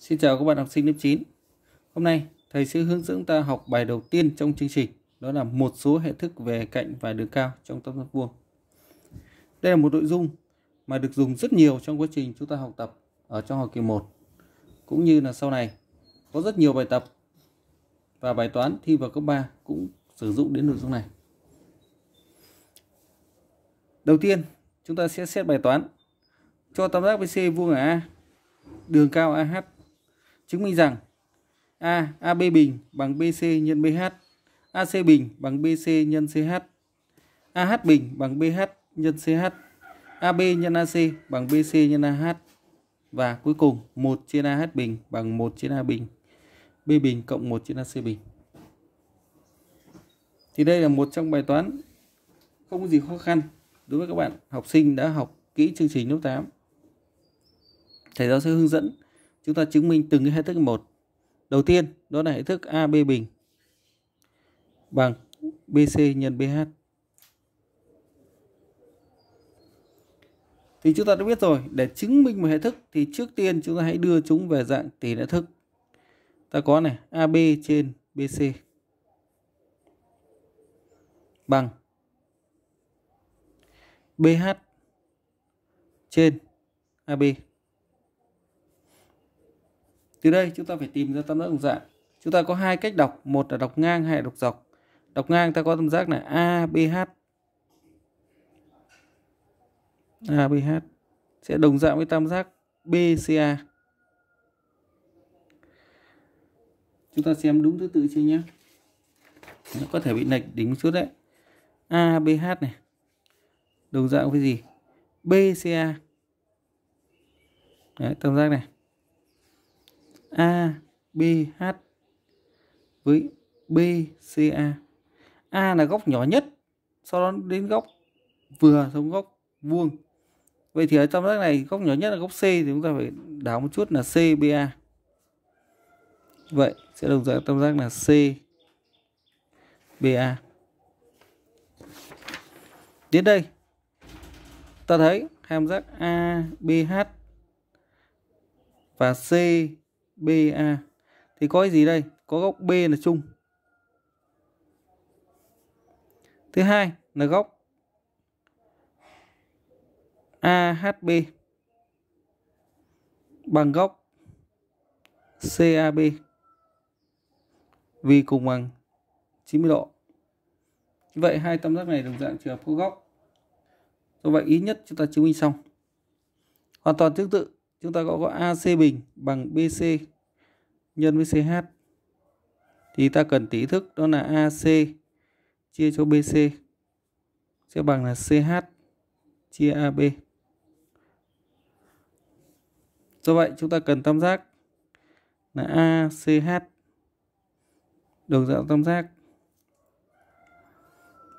Xin chào các bạn học sinh lớp 9 Hôm nay thầy sẽ hướng dẫn ta học bài đầu tiên trong chương trình Đó là một số hệ thức về cạnh và đường cao trong tam giác vuông Đây là một nội dung mà được dùng rất nhiều trong quá trình chúng ta học tập ở trong học kỳ 1 Cũng như là sau này có rất nhiều bài tập và bài toán thi vào cấp 3 cũng sử dụng đến nội dung này Đầu tiên chúng ta sẽ xét bài toán cho tam giác BC vuông ở A đường cao AH chứng minh rằng A. AB bình bằng BC nhân BH AC bình bằng BC nhân CH AH bình bằng BH nhân CH AB nhân AC bằng BC nhân AH và cuối cùng 1 trên AH bình bằng 1 trên A bình B bình cộng 1 trên AC bình thì đây là một trong bài toán không có gì khó khăn đối với các bạn học sinh đã học kỹ chương trình lớp 8 thầy giáo sẽ hướng dẫn chúng ta chứng minh từng cái hệ thức một đầu tiên đó là hệ thức AB bình bằng BC nhân BH thì chúng ta đã biết rồi để chứng minh một hệ thức thì trước tiên chúng ta hãy đưa chúng về dạng tỷ lệ thức ta có này AB trên BC bằng BH trên AB từ đây chúng ta phải tìm ra tam giác đồng dạng. Chúng ta có hai cách đọc, một là đọc ngang hay là đọc dọc. Đọc ngang ta có tam giác là ABH. ABH sẽ đồng dạng với tam giác BCA. Chúng ta xem đúng thứ tự chưa nhé. Nó có thể bị lệch đỉnh một chút đấy. ABH này đồng dạng với gì? BCA. Đấy, tam giác này. A B H với B C A. A là góc nhỏ nhất, sau đó đến góc vừa xong góc vuông. Vậy thì ở trong lớp này góc nhỏ nhất là góc C thì chúng ta phải đảo một chút là C B A Vậy sẽ đồng dạng tam giác là C B A Đến đây ta thấy tam giác A B H và C BA thì có cái gì đây có góc B là chung thứ hai là góc AHB bằng góc CAB vì cùng bằng 90 độ vậy hai tam giác này đồng dạng trường có góc do vậy ý nhất chúng ta chứng minh xong hoàn toàn tương tự chúng ta có có AC bình bằng BC nhân với CH thì ta cần tỷ thức đó là AC chia cho BC sẽ bằng là CH chia AB. Do vậy chúng ta cần tam giác là ACH đường dạng tam giác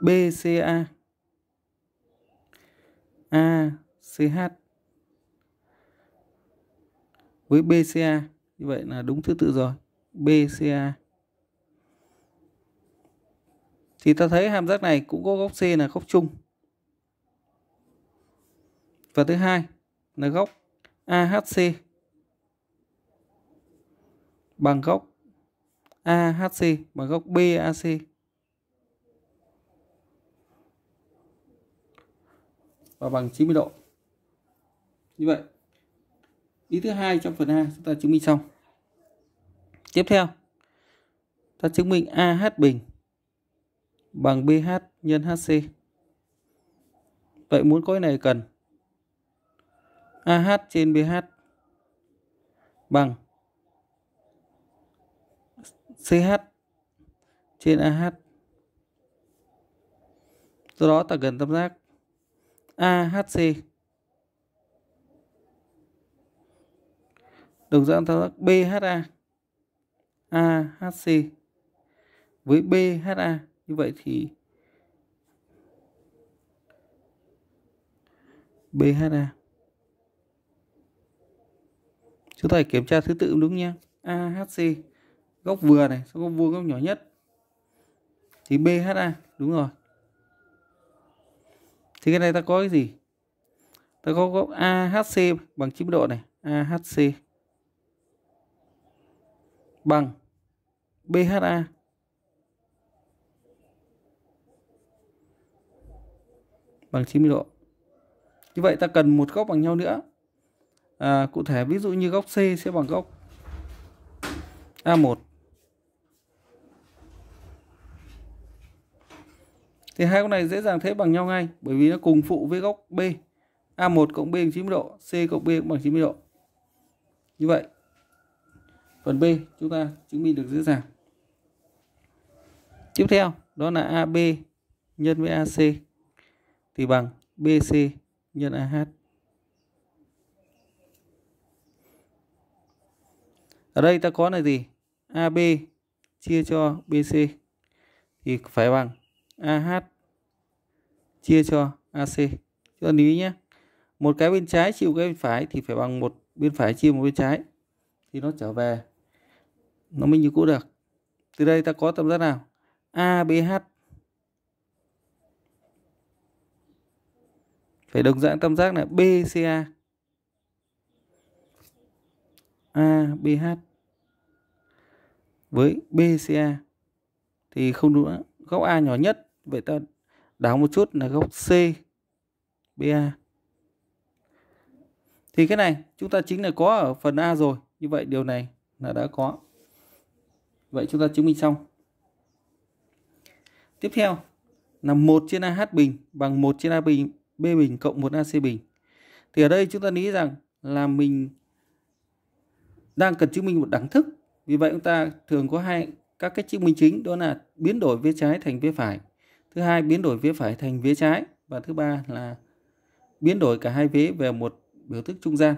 BCA ACH với BCA như vậy là đúng thứ tự rồi BCA thì ta thấy hàm giác này cũng có góc C là góc chung và thứ hai là góc AHC bằng góc AHC bằng góc BAC và bằng 90 độ. Như vậy ý thứ hai trong phần A chúng ta chứng minh xong tiếp theo ta chứng minh AH bình bằng BH nhân HC vậy muốn có cái này cần AH trên BH bằng CH trên AH do đó ta cần tam giác AHC đường ra thao tác BHA AHC với BHA như vậy thì BHA chúng ta kiểm tra thứ tự đúng nhé AHC góc vừa này sau góc vuông góc nhỏ nhất thì BHA đúng rồi thì cái này ta có cái gì ta có góc AHC bằng chín độ này AHC bằng BHA bằng 90 độ. Như vậy ta cần một góc bằng nhau nữa. À, cụ thể ví dụ như góc C sẽ bằng góc A1. Thì hai góc này dễ dàng thế bằng nhau ngay bởi vì nó cùng phụ với góc B. A1 cộng B bằng 90 độ, C cộng B cũng bằng 90 độ. Như vậy phần B chúng ta chứng minh được dễ dàng tiếp theo đó là AB nhân với AC thì bằng BC nhân AH ở đây ta có là gì AB chia cho BC thì phải bằng AH chia cho AC cho lưu ý nhé một cái bên trái chịu cái bên phải thì phải bằng một bên phải chia một bên trái thì nó trở về nó mới như cũ được từ đây ta có tam giác nào ABH phải đồng dạng tam giác là BCA ABH với BCA thì không đúng góc A nhỏ nhất vậy ta đảo một chút là góc C BA thì cái này chúng ta chính là có ở phần A rồi như vậy điều này là đã có Vậy chúng ta chứng minh xong. Tiếp theo là 1 trên AH bình bằng 1 trên A bình B bình cộng 1 AC bình. Thì ở đây chúng ta nghĩ rằng là mình đang cần chứng minh một đẳng thức. Vì vậy chúng ta thường có hai các cách chứng minh chính đó là biến đổi vế trái thành vế phải. Thứ hai biến đổi vế phải thành vế trái và thứ ba là biến đổi cả hai vế về một biểu thức trung gian.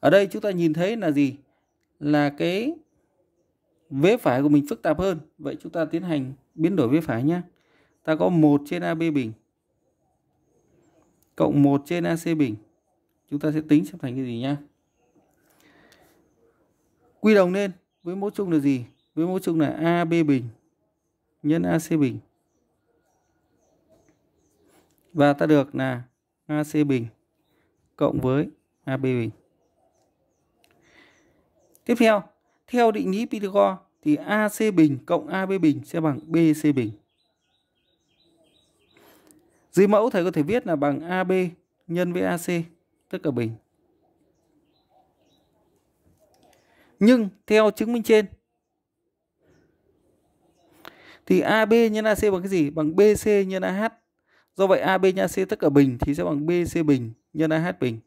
Ở đây chúng ta nhìn thấy là gì? Là cái vế phải của mình phức tạp hơn vậy chúng ta tiến hành biến đổi vế phải nhé ta có 1 trên AB bình cộng 1 trên AC bình chúng ta sẽ tính xem thành cái gì nhá quy đồng lên với mẫu chung là gì với mẫu chung là AB bình nhân AC bình và ta được là AC bình cộng với AB bình tiếp theo theo định lý Pythagore thì AC bình cộng AB bình sẽ bằng BC bình. Dưới mẫu thầy có thể viết là bằng AB nhân với AC tất cả bình. Nhưng theo chứng minh trên thì AB nhân AC bằng cái gì? Bằng BC nhân AH. Do vậy AB nhân AC tất cả bình thì sẽ bằng BC bình nhân AH bình.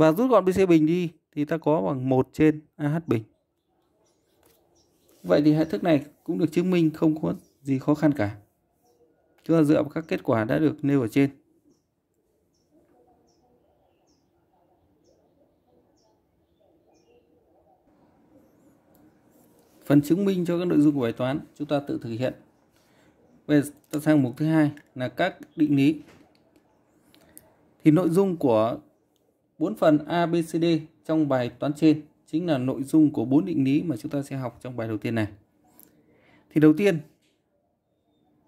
và rút gọn BC bình đi thì ta có bằng 1 trên AH bình. Vậy thì hệ thức này cũng được chứng minh không có gì khó khăn cả. Chúng ta dựa vào các kết quả đã được nêu ở trên. Phần chứng minh cho các nội dung của bài toán chúng ta tự thực hiện. Bây giờ ta sang mục thứ hai là các định lý. Thì nội dung của Bốn phần ABCD trong bài toán trên chính là nội dung của bốn định lý mà chúng ta sẽ học trong bài đầu tiên này. Thì đầu tiên,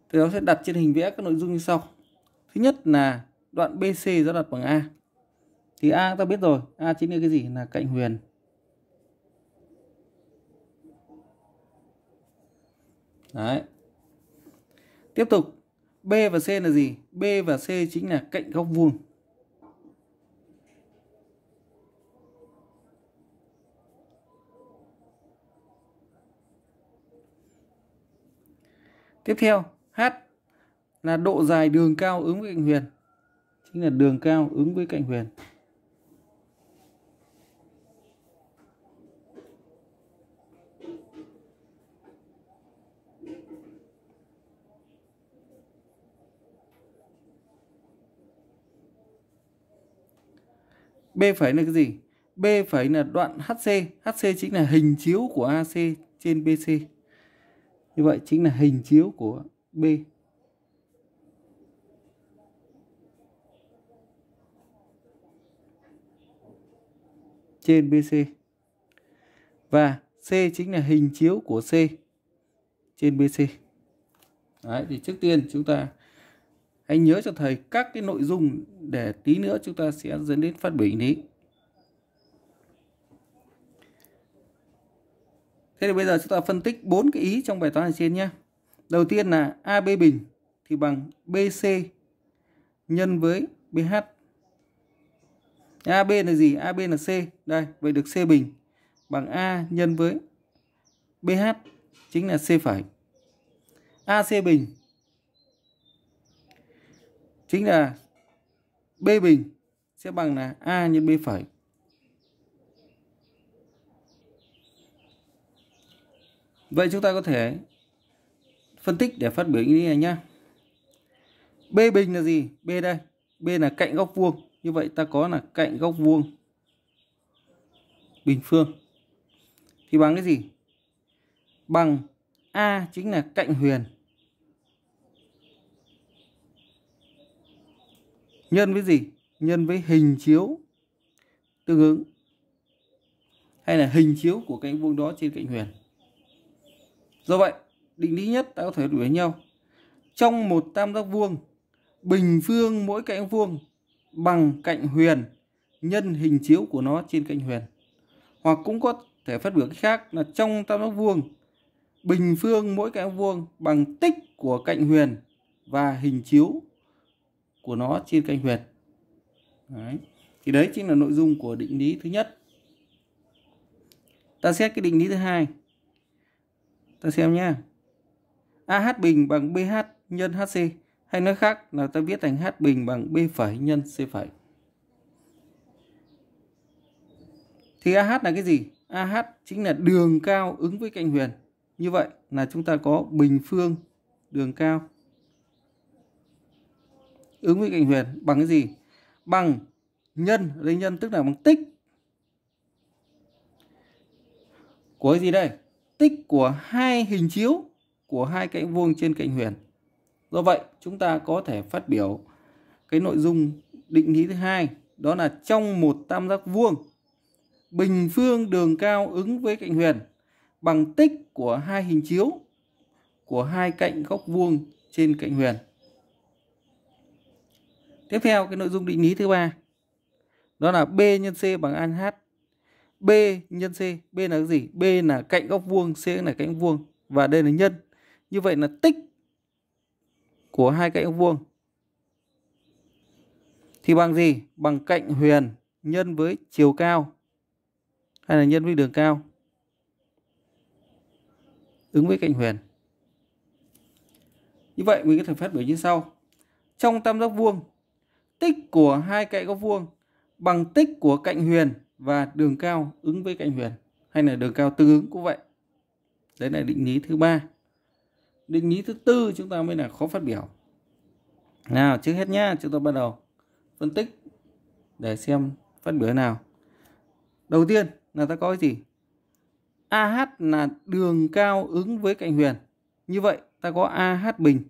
thầy giáo sẽ đặt trên hình vẽ các nội dung như sau. Thứ nhất là đoạn BC do đặt bằng A. Thì A ta biết rồi, A chính là cái gì? Là cạnh huyền Đấy. Tiếp tục, B và C là gì? B và C chính là cạnh góc vuông. tiếp theo h là độ dài đường cao ứng với cạnh huyền chính là đường cao ứng với cạnh huyền B phẩy là cái gì? B phẩy là đoạn HC, HC chính là hình chiếu của AC trên BC. Như vậy chính là hình chiếu của B. trên BC. Và C chính là hình chiếu của C trên BC. Đấy, thì trước tiên chúng ta hãy nhớ cho thầy các cái nội dung để tí nữa chúng ta sẽ dẫn đến phát biểu ý. Thế thì bây giờ chúng ta phân tích bốn cái ý trong bài toán này trên nhé. Đầu tiên là AB bình thì bằng BC nhân với BH. AB là gì? AB là C. Đây, vậy được C bình bằng A nhân với BH chính là C phải AC bình chính là B bình sẽ bằng là A nhân B phải Vậy chúng ta có thể phân tích để phát biểu ý này nhé. B bình là gì? B đây. B là cạnh góc vuông. Như vậy ta có là cạnh góc vuông bình phương. Thì bằng cái gì? Bằng A chính là cạnh huyền. Nhân với gì? Nhân với hình chiếu tương ứng. Hay là hình chiếu của cạnh vuông đó trên cạnh huyền. Do vậy, định lý nhất ta có thể đổi với nhau. Trong một tam giác vuông, bình phương mỗi cạnh vuông bằng cạnh huyền nhân hình chiếu của nó trên cạnh huyền. Hoặc cũng có thể phát biểu cách khác là trong tam giác vuông, bình phương mỗi cạnh vuông bằng tích của cạnh huyền và hình chiếu của nó trên cạnh huyền. Đấy. Thì đấy chính là nội dung của định lý thứ nhất. Ta xét cái định lý thứ hai ta xem nhé AH bình bằng BH nhân HC hay nói khác là ta viết thành H bình bằng B phẩy nhân C phẩy thì AH là cái gì AH chính là đường cao ứng với cạnh huyền như vậy là chúng ta có bình phương đường cao ứng với cạnh huyền bằng cái gì bằng nhân lấy nhân tức là bằng tích của cái gì đây tích của hai hình chiếu của hai cạnh vuông trên cạnh huyền. Do vậy, chúng ta có thể phát biểu cái nội dung định lý thứ hai đó là trong một tam giác vuông bình phương đường cao ứng với cạnh huyền bằng tích của hai hình chiếu của hai cạnh góc vuông trên cạnh huyền. Tiếp theo cái nội dung định lý thứ ba đó là B nhân C bằng anh h. B nhân C. B là cái gì? B là cạnh góc vuông, C là cạnh vuông và đây là nhân. Như vậy là tích của hai cạnh góc vuông thì bằng gì? Bằng cạnh huyền nhân với chiều cao hay là nhân với đường cao. Ứng với cạnh huyền. Như vậy mình có thể phát biểu như sau. Trong tam giác vuông, tích của hai cạnh góc vuông bằng tích của cạnh huyền và đường cao ứng với cạnh huyền hay là đường cao tương ứng cũng vậy đấy là định lý thứ ba định lý thứ tư chúng ta mới là khó phát biểu nào trước hết nhá chúng ta bắt đầu phân tích để xem phát biểu nào đầu tiên là ta có cái gì AH là đường cao ứng với cạnh huyền như vậy ta có AH bình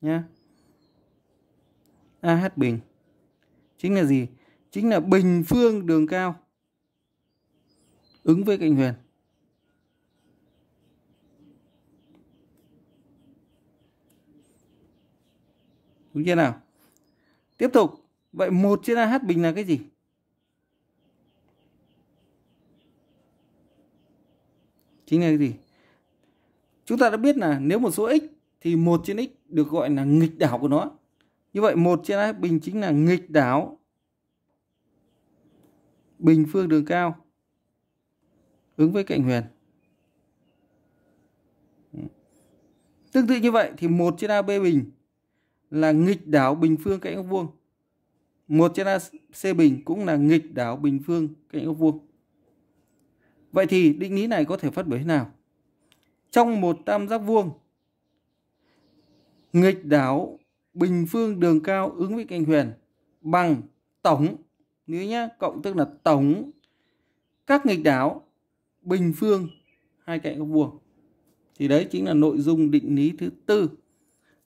nhá AH bình chính là gì chính là bình phương đường cao ứng với cạnh huyền đúng chưa nào tiếp tục vậy một trên ah bình là cái gì chính là cái gì chúng ta đã biết là nếu một số x thì một trên x được gọi là nghịch đảo của nó như vậy một trên ah bình chính là nghịch đảo bình phương đường cao ứng với cạnh huyền tương tự như vậy thì một trên AB bình là nghịch đảo bình phương cạnh góc vuông một trên AC bình cũng là nghịch đảo bình phương cạnh góc vuông vậy thì định lý này có thể phát biểu thế nào trong một tam giác vuông nghịch đảo bình phương đường cao ứng với cạnh huyền bằng tổng nhớ nhá cộng tức là tổng các nghịch đảo bình phương hai cạnh góc vuông thì đấy chính là nội dung định lý thứ tư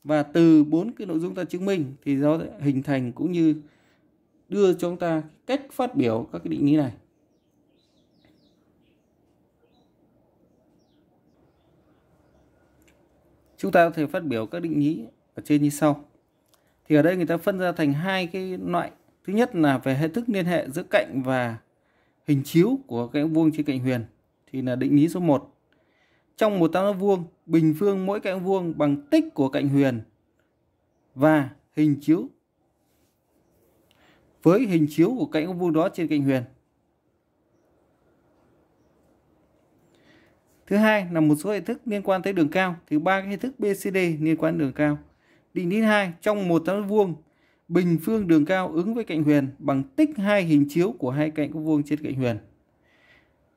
và từ bốn cái nội dung ta chứng minh thì nó hình thành cũng như đưa cho chúng ta cách phát biểu các cái định lý này chúng ta có thể phát biểu các định lý ở trên như sau thì ở đây người ta phân ra thành hai cái loại Thứ nhất là về hệ thức liên hệ giữa cạnh và hình chiếu của cái vuông trên cạnh huyền thì là định lý số 1. Trong một tam giác vuông, bình phương mỗi cạnh vuông bằng tích của cạnh huyền và hình chiếu với hình chiếu của cạnh vuông đó trên cạnh huyền. Thứ hai là một số hệ thức liên quan tới đường cao. Thứ ba cái hệ thức BCD liên quan đến đường cao. Định lý 2, trong một tam giác vuông, bình phương đường cao ứng với cạnh huyền bằng tích hai hình chiếu của hai cạnh có vuông trên cạnh huyền.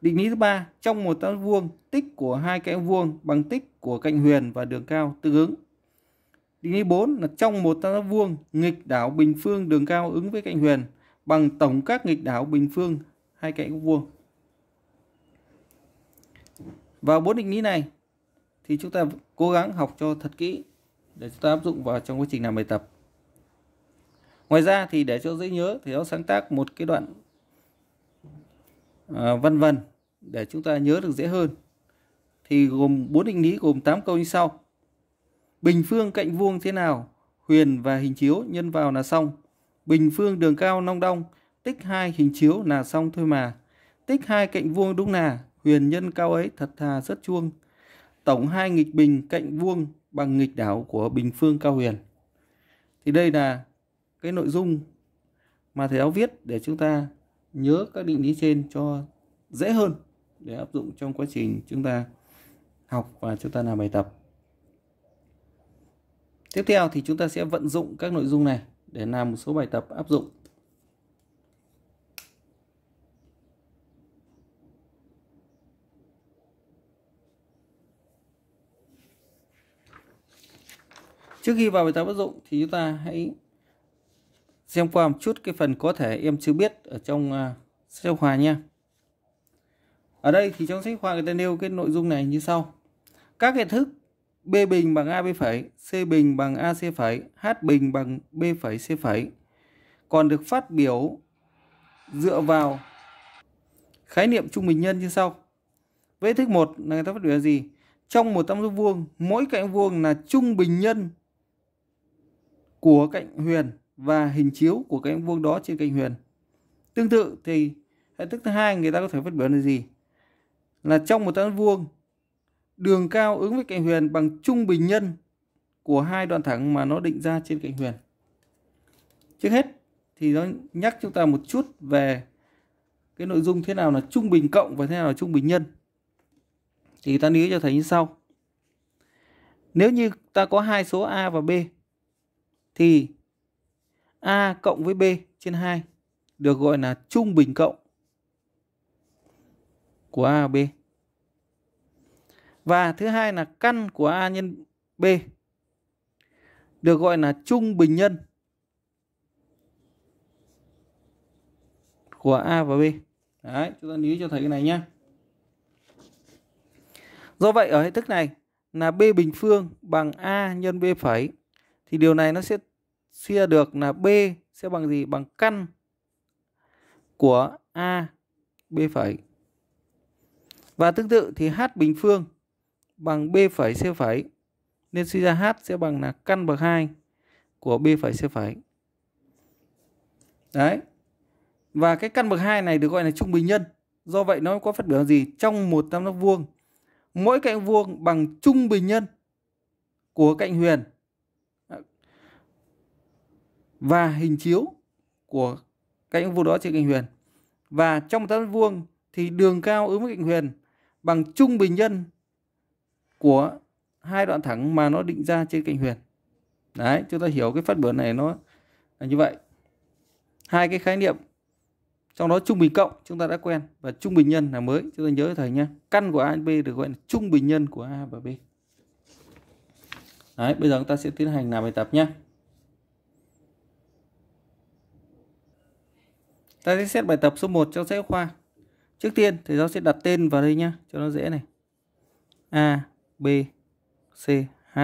Định lý thứ ba, trong một tam vuông, tích của hai cạnh vuông bằng tích của cạnh huyền và đường cao tương ứng. Định lý 4 là trong một tam giác vuông, nghịch đảo bình phương đường cao ứng với cạnh huyền bằng tổng các nghịch đảo bình phương hai cạnh vuông. Và bốn định lý này thì chúng ta cố gắng học cho thật kỹ để chúng ta áp dụng vào trong quá trình làm bài tập ngoài ra thì để cho dễ nhớ thì nó sáng tác một cái đoạn à, văn để chúng ta nhớ được dễ hơn thì gồm bốn định lý gồm 8 câu như sau bình phương cạnh vuông thế nào huyền và hình chiếu nhân vào là xong bình phương đường cao long đong tích hai hình chiếu là xong thôi mà tích hai cạnh vuông đúng là huyền nhân cao ấy thật thà rất chuông tổng hai nghịch bình cạnh vuông bằng nghịch đảo của bình phương cao huyền thì đây là cái nội dung mà thầy giáo viết để chúng ta nhớ các định lý trên cho dễ hơn để áp dụng trong quá trình chúng ta học và chúng ta làm bài tập. Tiếp theo thì chúng ta sẽ vận dụng các nội dung này để làm một số bài tập áp dụng. Trước khi vào bài tập áp dụng thì chúng ta hãy xem qua một chút cái phần có thể em chưa biết ở trong uh, sách khoa nha ở đây thì trong sách khoa người ta nêu cái nội dung này như sau các hệ thức B bình bằng AB phẩy, C bình bằng AC phẩy, H bình bằng B phẩy C phẩy còn được phát biểu dựa vào khái niệm trung bình nhân như sau. Với thức một là người ta phát biểu là gì? Trong một tam giác vuông, mỗi cạnh vuông là trung bình nhân của cạnh huyền và hình chiếu của cái vuông đó trên cạnh huyền. Tương tự thì hệ thức thứ hai người ta có thể phát biểu là gì? Là trong một tán vuông, đường cao ứng với cạnh huyền bằng trung bình nhân của hai đoạn thẳng mà nó định ra trên cạnh huyền. Trước hết thì nó nhắc chúng ta một chút về cái nội dung thế nào là trung bình cộng và thế nào là trung bình nhân. Thì ta lý cho thấy như sau. Nếu như ta có hai số A và B thì A cộng với B trên 2 được gọi là trung bình cộng của A và B. Và thứ hai là căn của A nhân B được gọi là trung bình nhân của A và B. Đấy, chúng ta lưu cho thầy cái này nhé. Do vậy ở hệ thức này là B bình phương bằng A nhân B phẩy thì điều này nó sẽ chia được là B sẽ bằng gì? Bằng căn của A B phẩy. Và tương tự thì H bình phương bằng B phẩy C phẩy. Nên suy ra H sẽ bằng là căn bậc 2 của B phẩy C phẩy. Đấy. Và cái căn bậc 2 này được gọi là trung bình nhân. Do vậy nó có phát biểu gì? Trong một tam giác vuông, mỗi cạnh vuông bằng trung bình nhân của cạnh huyền và hình chiếu của cạnh vuông đó trên cạnh huyền. Và trong một tam giác vuông thì đường cao ứng với cạnh huyền bằng trung bình nhân của hai đoạn thẳng mà nó định ra trên cạnh huyền. Đấy, chúng ta hiểu cái phát biểu này nó là như vậy. Hai cái khái niệm trong đó trung bình cộng chúng ta đã quen và trung bình nhân là mới chúng ta nhớ thầy nhé căn của a b được gọi là trung bình nhân của a và b đấy bây giờ chúng ta sẽ tiến hành làm bài tập nhé Ta sẽ xét bài tập số 1 trong sách khoa. Trước tiên thì giáo sẽ đặt tên vào đây nhá, cho nó dễ này. A, B, C, H.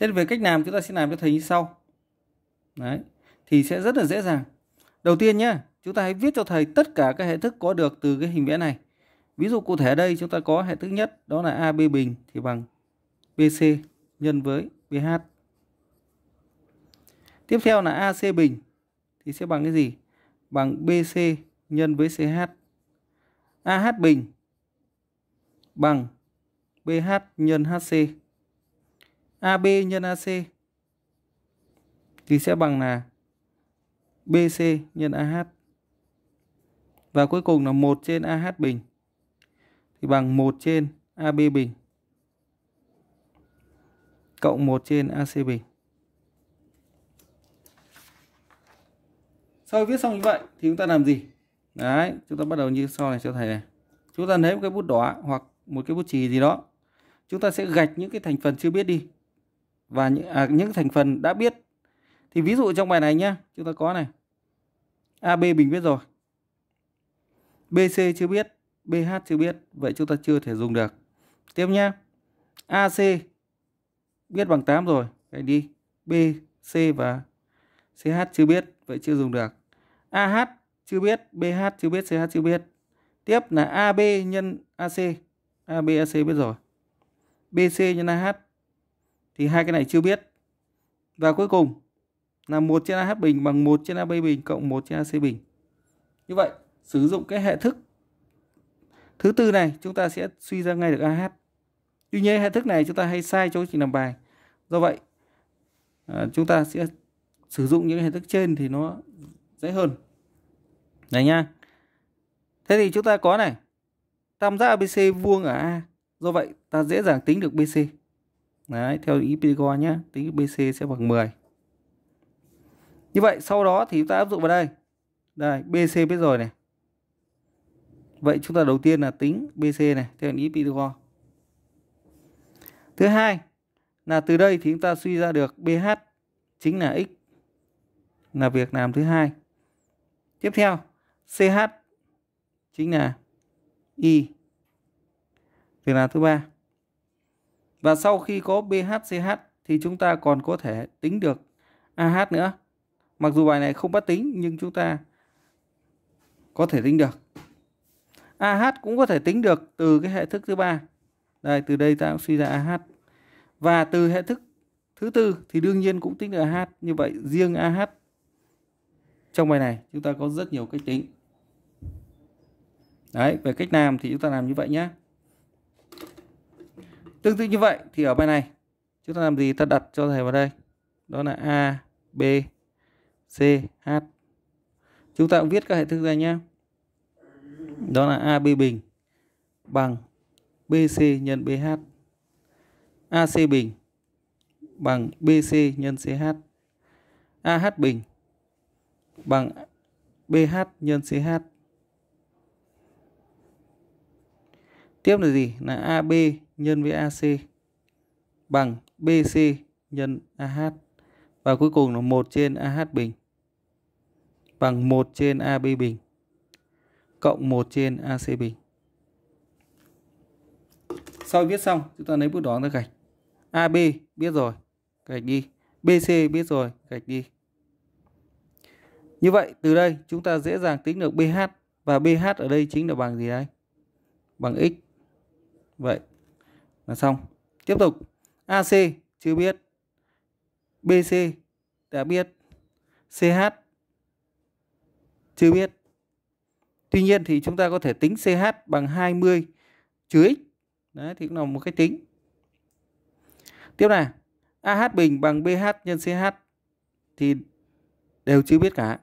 Thế về cách làm chúng ta sẽ làm cho thầy như sau. Đấy, thì sẽ rất là dễ dàng. Đầu tiên nhá, chúng ta hãy viết cho thầy tất cả các hệ thức có được từ cái hình vẽ này. Ví dụ cụ thể đây chúng ta có hệ thức nhất đó là AB bình thì bằng BC nhân với BH. Tiếp theo là AC bình thì sẽ bằng cái gì? Bằng BC nhân với CH. AH bình bằng BH nhân HC. AB nhân AC thì sẽ bằng là BC nhân AH. Và cuối cùng là 1 trên AH bình thì bằng 1 trên AB bình cộng 1 trên AC bình. sau viết xong như vậy thì chúng ta làm gì đấy chúng ta bắt đầu như sau này cho thầy này chúng ta lấy một cái bút đỏ hoặc một cái bút chì gì đó chúng ta sẽ gạch những cái thành phần chưa biết đi và những, à, những thành phần đã biết thì ví dụ trong bài này nhá chúng ta có này AB mình biết rồi BC chưa biết BH chưa biết vậy chúng ta chưa thể dùng được tiếp nhá AC biết bằng 8 rồi phải đi BC và CH chưa biết vậy chưa dùng được AH chưa biết, BH chưa biết, CH chưa biết. Tiếp là AB nhân AC. AB AC biết rồi. BC nhân AH thì hai cái này chưa biết. Và cuối cùng là 1 trên AH bình bằng 1 trên AB bình cộng 1 trên AC bình. Như vậy, sử dụng cái hệ thức thứ tư này chúng ta sẽ suy ra ngay được AH. Tuy nhiên hệ thức này chúng ta hay sai trong trình làm bài. Do vậy, à, chúng ta sẽ sử dụng những hệ thức trên thì nó dễ hơn đấy nhá thế thì chúng ta có này tam giác abc vuông ở a do vậy ta dễ dàng tính được bc đấy theo ý Pythagore nhé tính bc sẽ bằng 10 như vậy sau đó thì chúng ta áp dụng vào đây đây bc biết rồi này vậy chúng ta đầu tiên là tính bc này theo ý Pythagore thứ hai là từ đây thì chúng ta suy ra được bh chính là x là việc làm thứ hai Tiếp theo, CH chính là Y. Việc làm thứ ba. Và sau khi có BHCH thì chúng ta còn có thể tính được AH nữa. Mặc dù bài này không bắt tính nhưng chúng ta có thể tính được. AH cũng có thể tính được từ cái hệ thức thứ ba. Đây, từ đây ta cũng suy ra AH. Và từ hệ thức thứ tư thì đương nhiên cũng tính được AH. Như vậy riêng AH trong bài này chúng ta có rất nhiều cách tính đấy về cách làm thì chúng ta làm như vậy nhé tương tự như vậy thì ở bài này chúng ta làm gì ta đặt cho thầy vào đây đó là a b c h chúng ta cũng viết các hệ thức ra nhé đó là ab bình bằng bc nhân bh ac bình bằng bc nhân ch ah bình bằng BH nhân CH. Tiếp là gì? Là AB nhân với AC bằng BC nhân AH. Và cuối cùng là 1 trên AH bình bằng 1 trên AB bình cộng 1 trên AC bình. Sau viết xong, chúng ta lấy bút đỏ ra gạch. AB biết rồi, gạch đi. BC biết rồi, gạch đi. Như vậy từ đây chúng ta dễ dàng tính được pH và pH ở đây chính là bằng gì đây? Bằng x. Vậy là xong. Tiếp tục. AC chưa biết. BC đã biết. CH chưa biết. Tuy nhiên thì chúng ta có thể tính CH bằng 20 trừ x. Đấy thì cũng là một cách tính. Tiếp này, AH bình bằng BH nhân CH thì đều chưa biết cả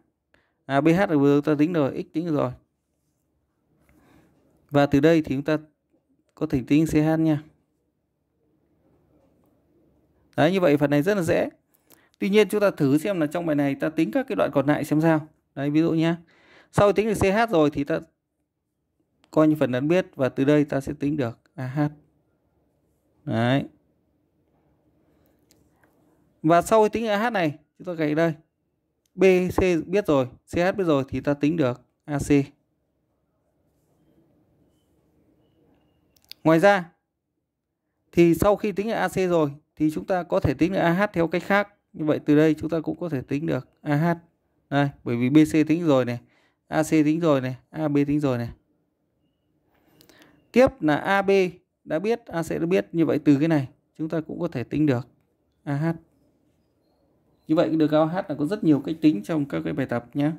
à, BH là vừa ta tính rồi x tính rồi và từ đây thì chúng ta có thể tính CH nha đấy như vậy phần này rất là dễ tuy nhiên chúng ta thử xem là trong bài này ta tính các cái đoạn còn lại xem sao đấy ví dụ nhá sau tính được CH rồi thì ta coi như phần đã biết và từ đây ta sẽ tính được AH đấy và sau tính AH này chúng ta gạch đây BC biết rồi, CH biết rồi thì ta tính được AC. Ngoài ra thì sau khi tính được AC rồi thì chúng ta có thể tính được AH theo cách khác. Như vậy từ đây chúng ta cũng có thể tính được AH. Đây, bởi vì BC tính rồi này, AC tính rồi này, AB tính rồi này. Tiếp là AB đã biết, AC đã biết. Như vậy từ cái này chúng ta cũng có thể tính được AH như vậy được cao hát là có rất nhiều cách tính trong các cái bài tập nhé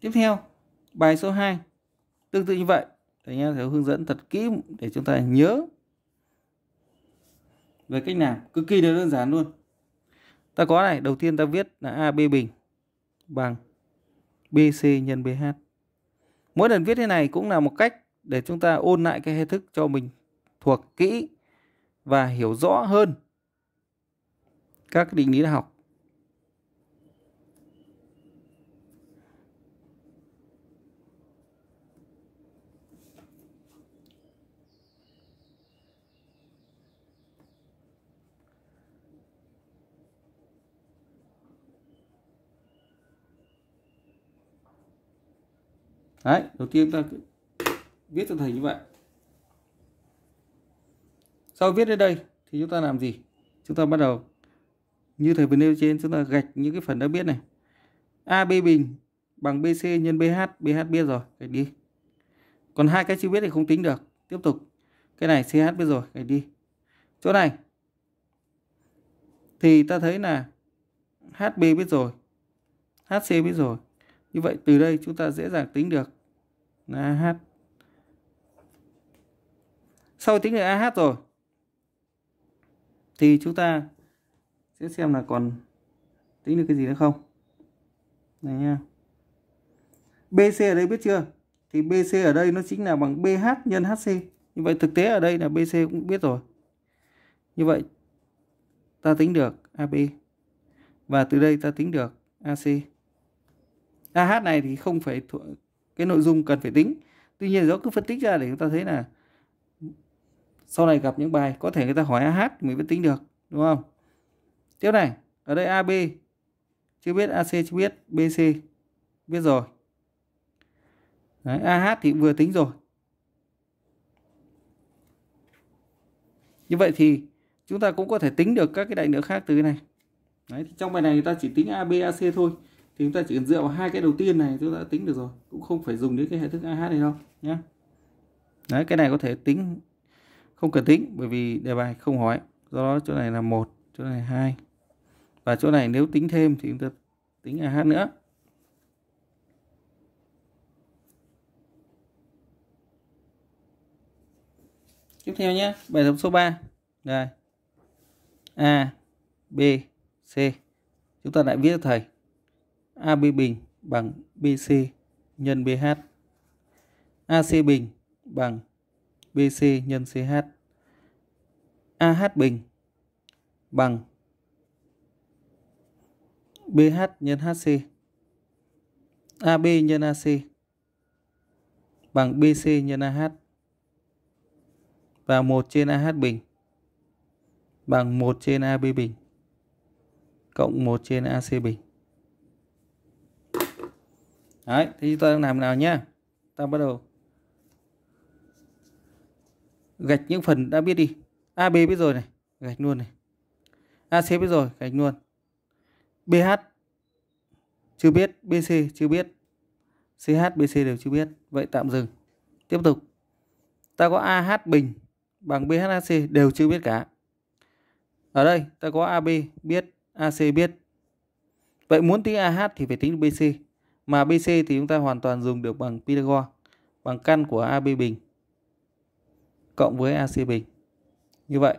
tiếp theo bài số 2 tương tự như vậy thầy nha thầy hướng dẫn thật kỹ để chúng ta nhớ về cách làm cực kỳ đơn giản luôn ta có này đầu tiên ta viết là ab bình bằng bc nhân bh mỗi lần viết thế này cũng là một cách để chúng ta ôn lại cái hệ thức cho mình thuộc kỹ và hiểu rõ hơn các định lý học Đấy, đầu tiên ta viết cho thầy như vậy. Sau viết đến đây thì chúng ta làm gì? Chúng ta bắt đầu như thầy vừa nêu trên chúng ta gạch những cái phần đã biết này AB bình bằng BC nhân BH BH biết rồi gạch đi còn hai cái chưa biết thì không tính được tiếp tục cái này CH biết rồi gạch đi chỗ này thì ta thấy là HB biết rồi HC biết rồi như vậy từ đây chúng ta dễ dàng tính được là H sau tính được AH rồi thì chúng ta sẽ xem là còn tính được cái gì nữa không này nha BC ở đây biết chưa thì BC ở đây nó chính là bằng BH nhân HC như vậy thực tế ở đây là BC cũng biết rồi như vậy ta tính được AB và từ đây ta tính được AC AH này thì không phải thuộc cái nội dung cần phải tính tuy nhiên nó cứ phân tích ra để chúng ta thấy là sau này gặp những bài có thể người ta hỏi AH mình vẫn tính được đúng không tiếp này ở đây AB chưa biết AC chưa biết BC biết rồi Đấy, AH thì vừa tính rồi như vậy thì chúng ta cũng có thể tính được các cái đại lượng khác từ cái này Đấy, thì trong bài này người ta chỉ tính AB AC thôi thì chúng ta chỉ cần dựa vào hai cái đầu tiên này chúng ta đã tính được rồi cũng không phải dùng đến cái hệ thức AH này đâu nhé Đấy, cái này có thể tính không cần tính bởi vì đề bài không hỏi do đó chỗ này là một chỗ này là hai và chỗ này nếu tính thêm thì chúng ta tính AH nữa tiếp theo nhé bài tập số 3 đây A B C chúng ta lại viết cho thầy AB bình bằng BC nhân BH AC bình bằng BC nhân CH AH bình bằng BH nhân HC AB nhân AC bằng BC nhân AH và 1 trên AH bình bằng 1 trên AB bình cộng 1 trên AC bình. Đấy, thì chúng ta đang làm nào nhá. Ta bắt đầu gạch những phần đã biết đi. AB biết rồi này, gạch luôn này. AC biết rồi, gạch luôn. BH chưa biết, BC chưa biết, CH, BC đều chưa biết. Vậy tạm dừng. Tiếp tục. Ta có AH bình bằng BH, AC đều chưa biết cả. Ở đây ta có AB biết, AC biết. Vậy muốn tính AH thì phải tính BC. Mà BC thì chúng ta hoàn toàn dùng được bằng Pythagore, bằng căn của AB bình cộng với AC bình. Như vậy,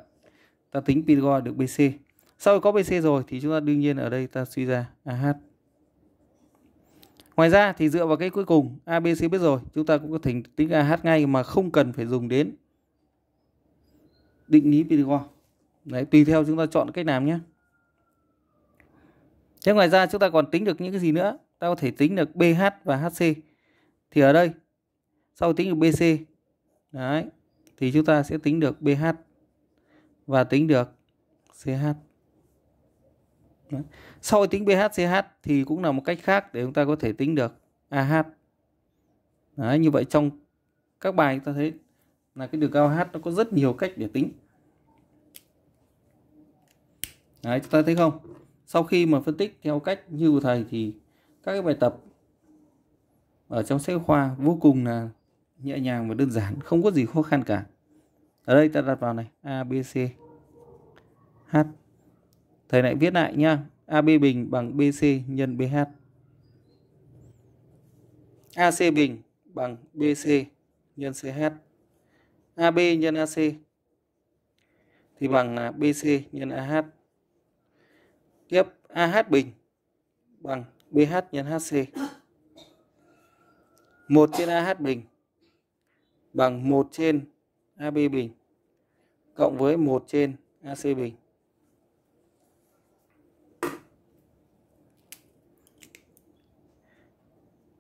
ta tính Pythagore được BC sau khi có BC rồi thì chúng ta đương nhiên ở đây ta suy ra AH ngoài ra thì dựa vào cái cuối cùng ABC biết rồi chúng ta cũng có thể tính AH ngay mà không cần phải dùng đến định lý Pythagore đấy tùy theo chúng ta chọn cách làm nhé thế ngoài ra chúng ta còn tính được những cái gì nữa ta có thể tính được BH và HC thì ở đây sau tính được BC đấy thì chúng ta sẽ tính được BH và tính được CH Đấy. Sau tính BHCH thì cũng là một cách khác để chúng ta có thể tính được AH. Đấy, như vậy trong các bài chúng ta thấy là cái đường cao H nó có rất nhiều cách để tính. Đấy, chúng ta thấy không? Sau khi mà phân tích theo cách như của thầy thì các cái bài tập ở trong sách khoa vô cùng là nhẹ nhàng và đơn giản, không có gì khó khăn cả. Ở đây ta đặt vào này A, B, C, H thầy lại viết lại nha AB bình bằng BC nhân BH AC bình bằng BC nhân CH AB nhân AC thì bằng à, BC nhân AH tiếp AH bình bằng BH nhân HC 1 trên AH bình bằng 1 trên AB bình cộng với 1 trên AC bình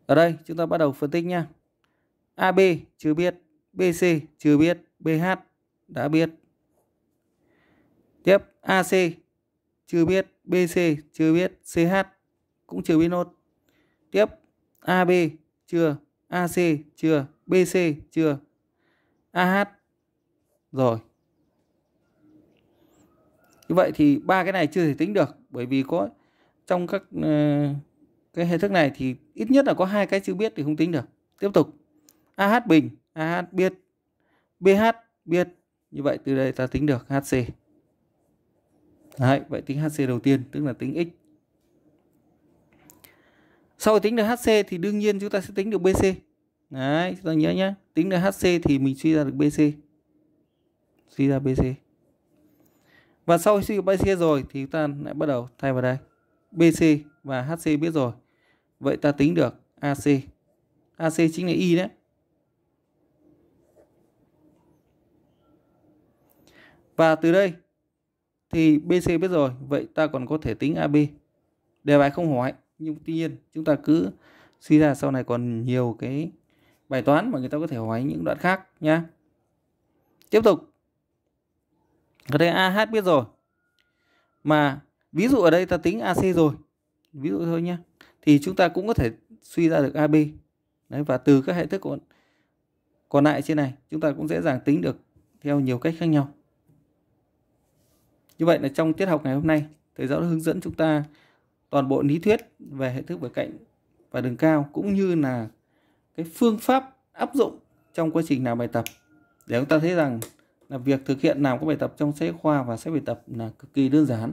Ở đây chúng ta bắt đầu phân tích nhé. AB chưa biết, BC chưa biết, BH đã biết. Tiếp AC chưa biết, BC chưa biết, CH cũng chưa biết nốt. Tiếp AB chưa, AC chưa, BC chưa, AH rồi. Như vậy thì ba cái này chưa thể tính được bởi vì có trong các uh, cái hệ thức này thì ít nhất là có hai cái chữ biết thì không tính được tiếp tục ah bình ah biết bh biết như vậy từ đây ta tính được hc Đấy, vậy tính hc đầu tiên tức là tính x sau khi tính được hc thì đương nhiên chúng ta sẽ tính được bc Đấy, chúng ta nhớ nhé tính được hc thì mình suy ra được bc suy ra bc và sau khi suy ra bc rồi thì chúng ta lại bắt đầu thay vào đây bc và HC biết rồi. Vậy ta tính được AC. AC chính là Y đấy. Và từ đây thì BC biết rồi, vậy ta còn có thể tính AB. Đề bài không hỏi, nhưng tuy nhiên chúng ta cứ suy ra sau này còn nhiều cái bài toán mà người ta có thể hỏi những đoạn khác nhá. Tiếp tục. Ở đây AH biết rồi. Mà ví dụ ở đây ta tính AC rồi ví dụ thôi nhé thì chúng ta cũng có thể suy ra được AB đấy và từ các hệ thức còn còn lại trên này chúng ta cũng dễ dàng tính được theo nhiều cách khác nhau như vậy là trong tiết học ngày hôm nay thầy giáo đã hướng dẫn chúng ta toàn bộ lý thuyết về hệ thức bởi cạnh và đường cao cũng như là cái phương pháp áp dụng trong quá trình làm bài tập để chúng ta thấy rằng là việc thực hiện làm các bài tập trong sách khoa và sách bài tập là cực kỳ đơn giản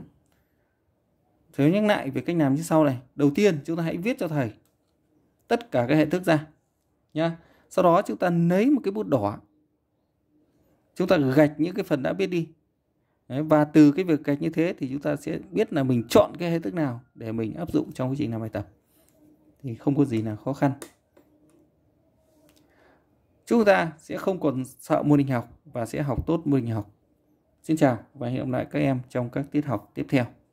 Thầy nhắc lại về cách làm như sau này. Đầu tiên chúng ta hãy viết cho thầy tất cả các hệ thức ra. Nhá. Sau đó chúng ta lấy một cái bút đỏ. Chúng ta gạch những cái phần đã biết đi. Đấy, và từ cái việc gạch như thế thì chúng ta sẽ biết là mình chọn cái hệ thức nào để mình áp dụng trong quá trình làm bài tập. Thì không có gì là khó khăn. Chúng ta sẽ không còn sợ môn hình học và sẽ học tốt môn hình học. Xin chào và hẹn gặp lại các em trong các tiết học tiếp theo.